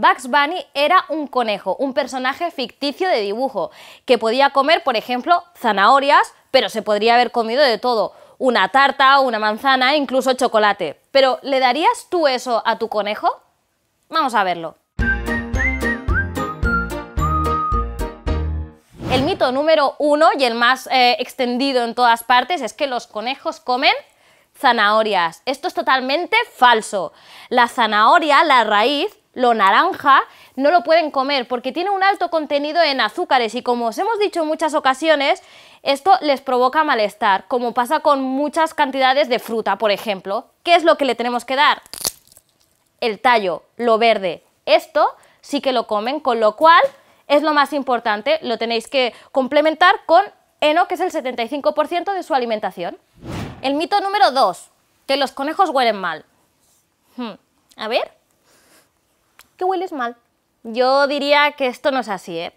Bugs Bunny era un conejo, un personaje ficticio de dibujo, que podía comer, por ejemplo, zanahorias, pero se podría haber comido de todo, una tarta, una manzana, incluso chocolate. Pero ¿le darías tú eso a tu conejo? Vamos a verlo. El mito número uno y el más eh, extendido en todas partes es que los conejos comen zanahorias. Esto es totalmente falso. La zanahoria, la raíz, lo naranja, no lo pueden comer porque tiene un alto contenido en azúcares y como os hemos dicho en muchas ocasiones, esto les provoca malestar, como pasa con muchas cantidades de fruta, por ejemplo. ¿Qué es lo que le tenemos que dar? El tallo, lo verde. Esto sí que lo comen, con lo cual es lo más importante, lo tenéis que complementar con heno, que es el 75% de su alimentación. El mito número 2, que los conejos huelen mal. Hmm, a ver que hueles mal. Yo diría que esto no es así, ¿eh?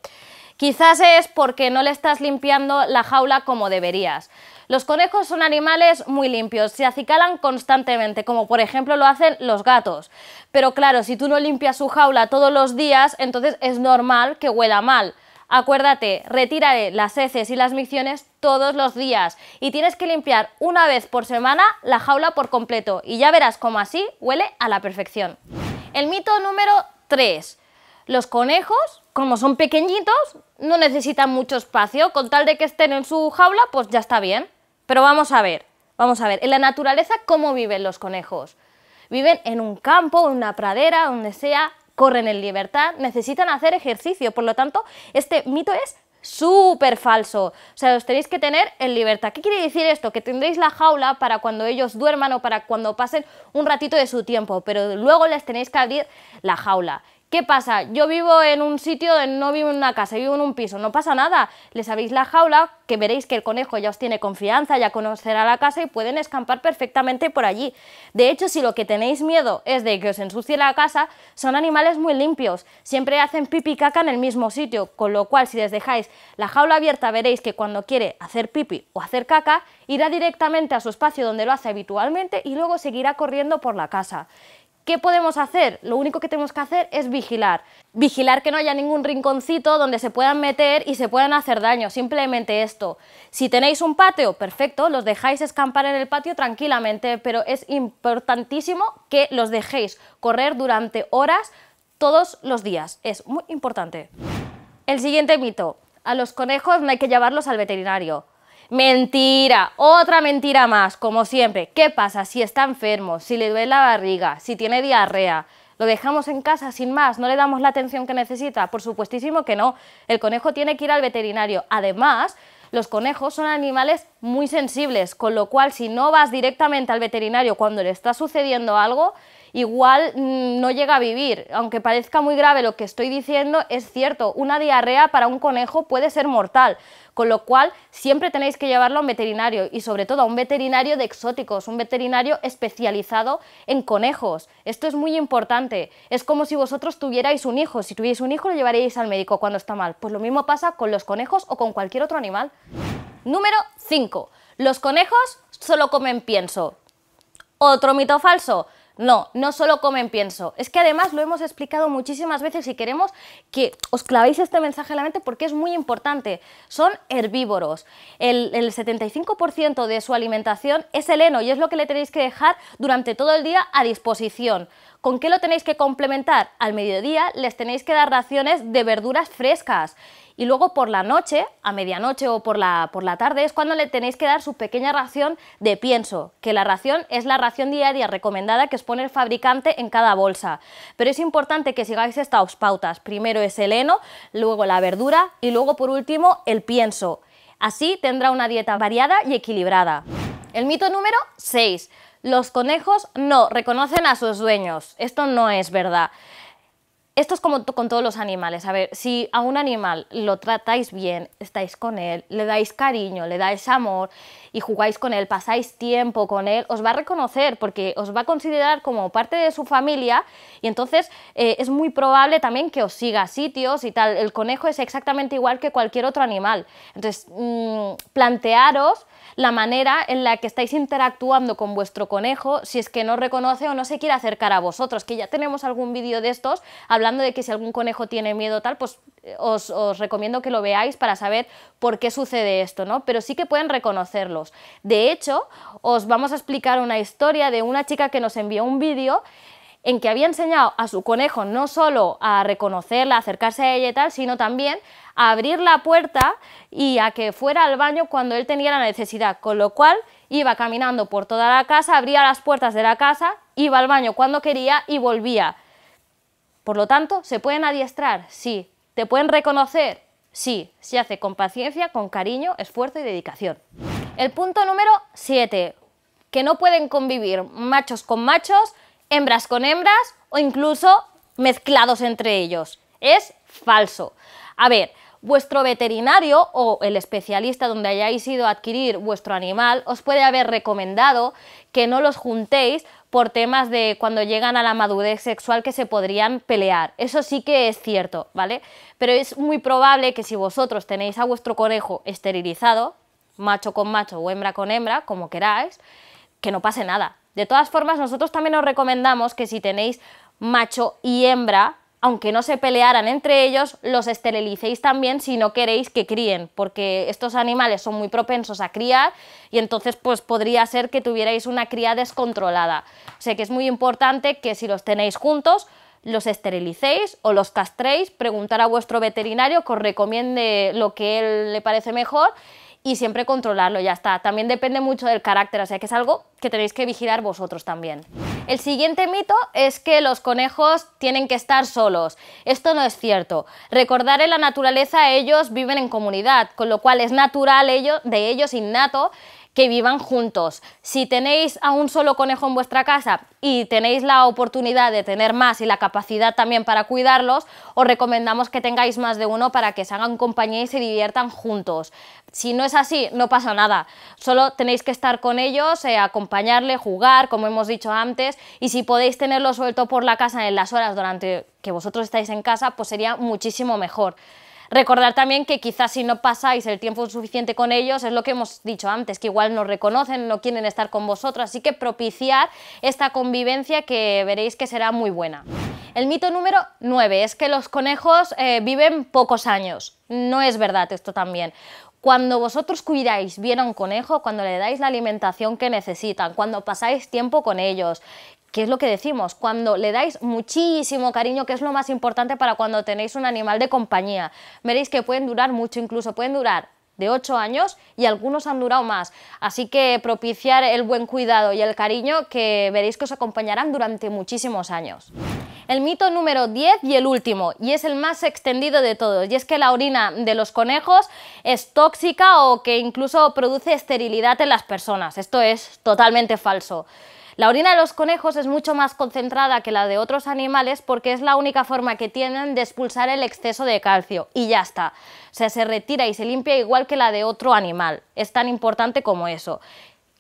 Quizás es porque no le estás limpiando la jaula como deberías. Los conejos son animales muy limpios, se acicalan constantemente, como por ejemplo lo hacen los gatos. Pero claro, si tú no limpias su jaula todos los días, entonces es normal que huela mal. Acuérdate, retira las heces y las micciones todos los días y tienes que limpiar una vez por semana la jaula por completo y ya verás cómo así huele a la perfección. El mito número 3. Los conejos, como son pequeñitos, no necesitan mucho espacio, con tal de que estén en su jaula, pues ya está bien. Pero vamos a ver, vamos a ver, en la naturaleza, ¿cómo viven los conejos? Viven en un campo, en una pradera, donde sea, corren en libertad, necesitan hacer ejercicio, por lo tanto, este mito es súper falso. O sea, los tenéis que tener en libertad. ¿Qué quiere decir esto? Que tendréis la jaula para cuando ellos duerman o para cuando pasen un ratito de su tiempo, pero luego les tenéis que abrir la jaula. ¿Qué pasa? Yo vivo en un sitio, no vivo en una casa, vivo en un piso, no pasa nada. Les sabéis la jaula, que veréis que el conejo ya os tiene confianza, ya conocerá la casa y pueden escampar perfectamente por allí. De hecho, si lo que tenéis miedo es de que os ensucie la casa, son animales muy limpios, siempre hacen pipi y caca en el mismo sitio, con lo cual si les dejáis la jaula abierta veréis que cuando quiere hacer pipi o hacer caca, irá directamente a su espacio donde lo hace habitualmente y luego seguirá corriendo por la casa. ¿Qué podemos hacer? Lo único que tenemos que hacer es vigilar. Vigilar que no haya ningún rinconcito donde se puedan meter y se puedan hacer daño, simplemente esto. Si tenéis un patio, perfecto, los dejáis escampar en el patio tranquilamente, pero es importantísimo que los dejéis correr durante horas todos los días. Es muy importante. El siguiente mito. A los conejos no hay que llevarlos al veterinario. Mentira, otra mentira más, como siempre. ¿Qué pasa si está enfermo, si le duele la barriga, si tiene diarrea? ¿Lo dejamos en casa sin más? ¿No le damos la atención que necesita? Por supuestísimo que no. El conejo tiene que ir al veterinario. Además, los conejos son animales muy sensibles, con lo cual si no vas directamente al veterinario cuando le está sucediendo algo, igual mm, no llega a vivir. Aunque parezca muy grave lo que estoy diciendo, es cierto, una diarrea para un conejo puede ser mortal, con lo cual siempre tenéis que llevarlo a un veterinario y sobre todo a un veterinario de exóticos, un veterinario especializado en conejos. Esto es muy importante. Es como si vosotros tuvierais un hijo. Si tuvierais un hijo lo llevaríais al médico cuando está mal. Pues lo mismo pasa con los conejos o con cualquier otro animal. Número 5. Los conejos solo comen pienso. Otro mito falso. No, no solo comen pienso. Es que además lo hemos explicado muchísimas veces y queremos que os clavéis este mensaje en la mente porque es muy importante. Son herbívoros. El, el 75% de su alimentación es el heno y es lo que le tenéis que dejar durante todo el día a disposición ¿Con qué lo tenéis que complementar? Al mediodía les tenéis que dar raciones de verduras frescas. Y luego por la noche, a medianoche o por la, por la tarde, es cuando le tenéis que dar su pequeña ración de pienso, que la ración es la ración diaria recomendada que os pone el fabricante en cada bolsa. Pero es importante que sigáis estas pautas. Primero es el heno, luego la verdura y luego por último el pienso. Así tendrá una dieta variada y equilibrada. El mito número 6. Los conejos no reconocen a sus dueños. Esto no es verdad esto es como con todos los animales. A ver, si a un animal lo tratáis bien, estáis con él, le dais cariño, le dais amor y jugáis con él, pasáis tiempo con él, os va a reconocer porque os va a considerar como parte de su familia y entonces eh, es muy probable también que os siga a sitios y tal. El conejo es exactamente igual que cualquier otro animal. Entonces, mm, plantearos la manera en la que estáis interactuando con vuestro conejo si es que no reconoce o no se quiere acercar a vosotros, que ya tenemos algún vídeo de estos hablando de que si algún conejo tiene miedo tal, pues eh, os, recomiendo que lo veáis para saber por qué sucede esto, ¿no? Pero sí que pueden reconocerlos. De hecho, os vamos a explicar una historia de una chica que nos envió un vídeo en que había enseñado a su conejo no solo a reconocerla, acercarse a ella y tal, sino también a abrir la puerta y a que fuera al baño cuando él tenía la necesidad, con lo cual iba caminando por toda la casa, abría las puertas de la casa, iba al baño cuando quería y volvía. Por lo tanto, ¿se pueden adiestrar? Sí. ¿Te pueden reconocer? Sí. Se hace con paciencia, con cariño, esfuerzo y dedicación. El punto número 7. Que no pueden convivir machos con machos, hembras con hembras o incluso mezclados entre ellos. Es falso. A ver, Vuestro veterinario o el especialista donde hayáis ido a adquirir vuestro animal os puede haber recomendado que no los juntéis por temas de cuando llegan a la madurez sexual que se podrían pelear. Eso sí que es cierto, ¿vale? Pero es muy probable que si vosotros tenéis a vuestro conejo esterilizado, macho con macho o hembra con hembra, como queráis, que no pase nada. De todas formas, nosotros también os recomendamos que si tenéis macho y hembra, aunque no se pelearan entre ellos, los esterilicéis también si no queréis que críen, porque estos animales son muy propensos a criar y entonces pues podría ser que tuvierais una cría descontrolada. O que es muy importante que si los tenéis juntos, los esterilicéis o los castréis, preguntar a vuestro veterinario que os recomiende lo que él le parece mejor y siempre controlarlo, ya está. También depende mucho del carácter, o sea que es algo que tenéis que vigilar vosotros también. El siguiente mito es que los conejos tienen que estar solos. Esto no es cierto. Recordar en la naturaleza ellos viven en comunidad, con lo cual es natural ello, de ellos innato que vivan juntos. Si tenéis a un solo conejo en vuestra casa y tenéis la oportunidad de tener más y la capacidad también para cuidarlos, os recomendamos que tengáis más de uno para que se hagan compañía y se diviertan juntos. Si no es así, no pasa nada. Solo tenéis que estar con ellos, acompañarles, eh, acompañarle, jugar, como hemos dicho antes, y si podéis tenerlo suelto por la casa en las horas durante que vosotros estáis en casa, pues sería muchísimo mejor. Recordar también que quizás si no pasáis el tiempo suficiente con ellos, es lo que hemos dicho antes, que igual no reconocen, no quieren estar con vosotros, así que propiciar esta convivencia que veréis que será muy buena. El mito número 9 es que los conejos eh, viven pocos años. No es verdad esto también. Cuando vosotros cuidáis bien a un conejo, cuando le dais la alimentación que necesitan, cuando pasáis tiempo con ellos, ¿Qué es lo que decimos, cuando le dais muchísimo cariño, que es lo más importante para cuando tenéis un animal de compañía. Veréis que pueden durar mucho, incluso pueden durar de 8 años y algunos han durado más. Así que propiciar el buen cuidado y el cariño que veréis que os acompañarán durante muchísimos años. El mito número 10 y el último, y es el más extendido de todos, y es que la orina de los conejos es tóxica o que incluso produce esterilidad en las personas. Esto es totalmente falso. La orina de los conejos es mucho más concentrada que la de otros animales porque es la única forma que tienen de expulsar el exceso de calcio y ya está. O sea, se retira y se limpia igual que la de otro animal. Es tan importante como eso.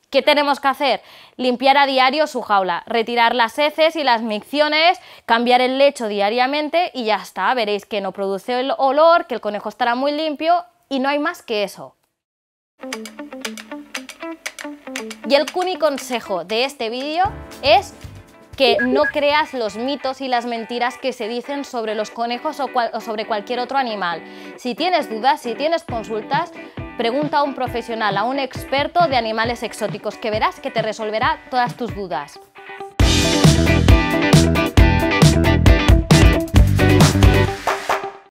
¿Qué tenemos que hacer? Limpiar a diario su jaula, retirar las heces y las micciones, cambiar el lecho diariamente y ya está. Veréis que no produce el olor, que el conejo estará muy limpio y no hay más que eso. Y el cuni consejo de este vídeo es que no creas los mitos y las mentiras que se dicen sobre los conejos o, o, sobre cualquier otro animal. Si tienes dudas, si tienes consultas, pregunta a un profesional, a un experto de animales exóticos, que verás que te resolverá todas tus dudas.